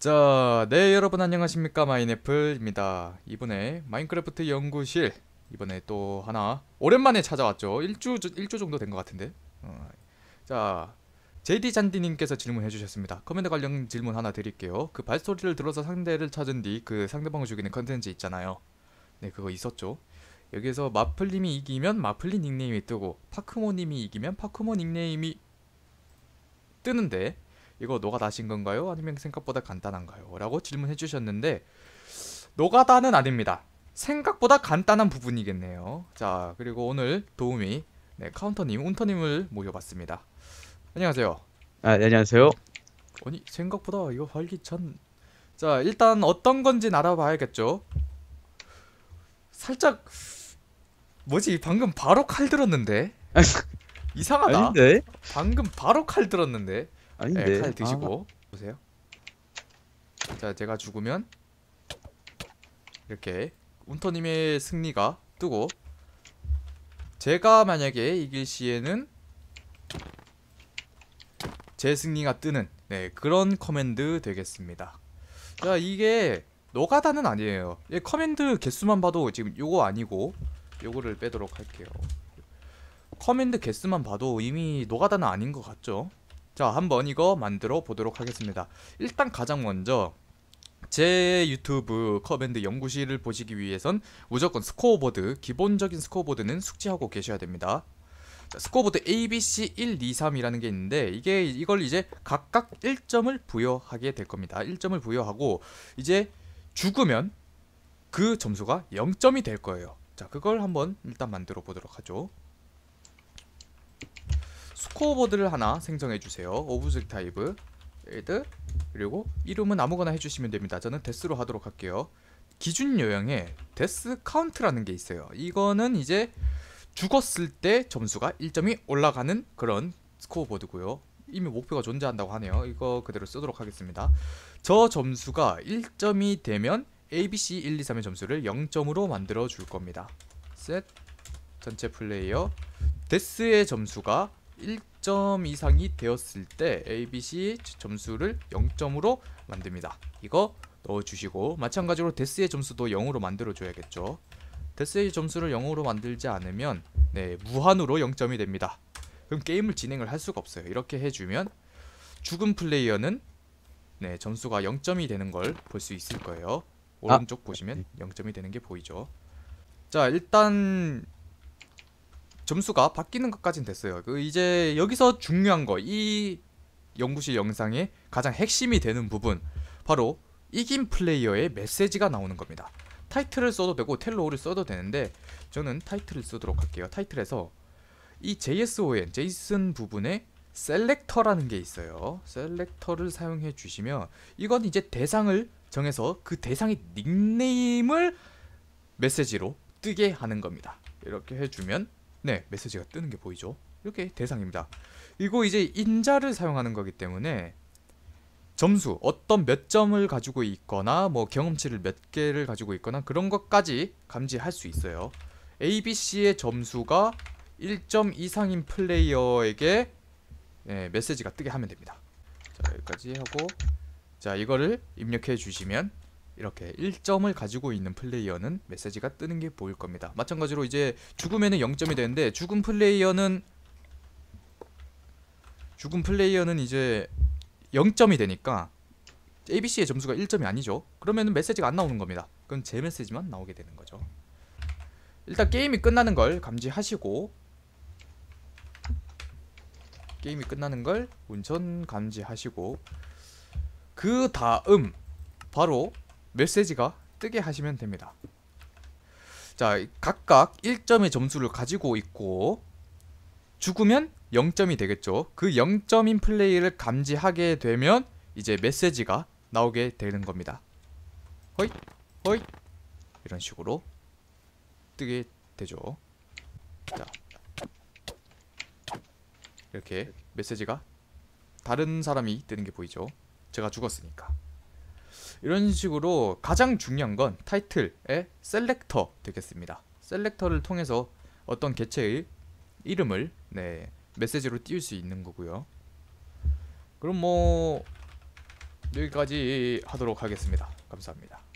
자, 네 여러분 안녕하십니까 마인애플입니다. 이번에 마인크래프트 연구실 이번에 또 하나 오랜만에 찾아왔죠. 1주 1주 정도 된 것 같은데. 어. 자, JD 잔디님께서 질문해 주셨습니다. 커맨드 관련 질문 하나 드릴게요. 그 발소리를 들어서 상대를 찾은 뒤 그 상대방을 죽이는 컨텐츠 있잖아요. 네, 그거 있었죠. 여기에서 마플님이 이기면 마플리 닉네임이 뜨고 파크모님이 이기면 파크모 닉네임이 뜨는데 이거 노가다신 건가요? 아니면 생각보다 간단한가요? 라고 질문해 주셨는데 노가다는 아닙니다. 생각보다 간단한 부분이겠네요. 자, 그리고 오늘 도우미 네, 카운터님, 운터님을 모여봤습니다. 안녕하세요. 아, 네, 안녕하세요. 아니, 생각보다 이거 활기찬... 자, 일단 어떤 건지 알아봐야겠죠. 살짝... 뭐지, 방금 바로 칼 들었는데? 이상하다. 아닌데? 방금 바로 칼 들었는데? 예, 아닌데. 네, 칼 드시고 아. 보세요. 자, 제가 죽으면 이렇게 운터님의 승리가 뜨고 제가 만약에 이길 시에는 제 승리가 뜨는 네 그런 커맨드 되겠습니다. 자, 이게 노가다는 아니에요. 예, 커맨드 개수만 봐도 지금 요거 아니고 요거를 빼도록 할게요. 커맨드 개수만 봐도 이미 노가다는 아닌 것 같죠? 자 한번 이거 만들어 보도록 하겠습니다 일단 가장 먼저 제 유튜브 커밴드 연구실을 보시기 위해선 무조건 스코어보드 기본적인 스코어보드는 숙지하고 계셔야 됩니다 스코어보드 ABC 1, 2, 3이라는 게 있는데 이게 이걸 이제 각각 1점을 부여하게 될 겁니다 1점을 부여하고 이제 죽으면 그 점수가 0점이 될 거예요 자 그걸 한번 일단 만들어 보도록 하죠 스코어보드를 하나 생성해주세요 오브젝트 타입을 에드 그리고 이름은 아무거나 해주시면 됩니다 저는 데스로 하도록 할게요 기준 요양에 데스 카운트라는 게 있어요 이거는 이제 죽었을 때 점수가 1점이 올라가는 그런 스코어보드고요 이미 목표가 존재한다고 하네요 이거 그대로 쓰도록 하겠습니다 저 점수가 1점이 되면 ABC 1, 2, 3의 점수를 0점으로 만들어 줄 겁니다 셋 전체 플레이어 데스의 점수가 0점 이상이 되었을 때 ABC 점수를 0점으로 만듭니다. 이거 넣어주시고 마찬가지로 데스의 점수도 0으로 만들어줘야겠죠. 데스의 점수를 0으로 만들지 않으면 네 무한으로 0점이 됩니다. 그럼 게임을 진행을 할 수가 없어요. 이렇게 해주면 죽은 플레이어는 네 점수가 0점이 되는 걸 볼 수 있을 거예요. 오른쪽 아. 보시면 0점이 되는 게 보이죠. 자 일단 점수가 바뀌는 것까진 됐어요. 그 이제 여기서 중요한 거이 연구실 영상의 가장 핵심이 되는 부분 바로 이긴 플레이어의 메시지가 나오는 겁니다. 타이틀을 써도 되고 텔로우를 써도 되는데 저는 타이틀을 쓰도록 할게요. 타이틀에서 이 JSON, JSON 부분에 셀렉터라는 게 있어요. 셀렉터를 사용해 주시면 이건 이제 대상을 정해서 그 대상의 닉네임을 메시지로 뜨게 하는 겁니다. 이렇게 해주면 네 메시지가 뜨는 게 보이죠 이렇게 대상입니다 그리고 이제 인자를 사용하는 거기 때문에 점수 어떤 몇 점을 가지고 있거나 뭐 경험치를 몇 개를 가지고 있거나 그런 것까지 감지할 수 있어요 A, B, C의 점수가 1점 이상인 플레이어에게 네, 메시지가 뜨게 하면 됩니다 자 여기까지 하고 자 이거를 입력해 주시면 이렇게 1점을 가지고 있는 플레이어는 메시지가 뜨는 게 보일 겁니다. 마찬가지로 이제 죽음에는 0점이 되는데 죽은 플레이어는 죽은 플레이어는 이제 0점이 되니까 ABC의 점수가 1점이 아니죠. 그러면 메시지가 안 나오는 겁니다. 그럼 제 메시지만 나오게 되는 거죠. 일단 게임이 끝나는 걸 감지하시고 게임이 끝나는 걸 운전 감지하시고 그 다음 바로 메시지가 뜨게 하시면 됩니다. 자, 각각 1점의 점수를 가지고 있고 죽으면 0점이 되겠죠. 그 0점인 플레이를 감지하게 되면 이제 메시지가 나오게 되는 겁니다. 허이, 허이 이런 식으로 뜨게 되죠. 자, 이렇게 메시지가 다른 사람이 뜨는 게 보이죠. 제가 죽었으니까. 이런 식으로 가장 중요한 건 타이틀의 셀렉터 되겠습니다. 셀렉터를 통해서 어떤 개체의 이름을 네, 메시지로 띄울 수 있는 거고요. 그럼 뭐 여기까지 하도록 하겠습니다. 감사합니다.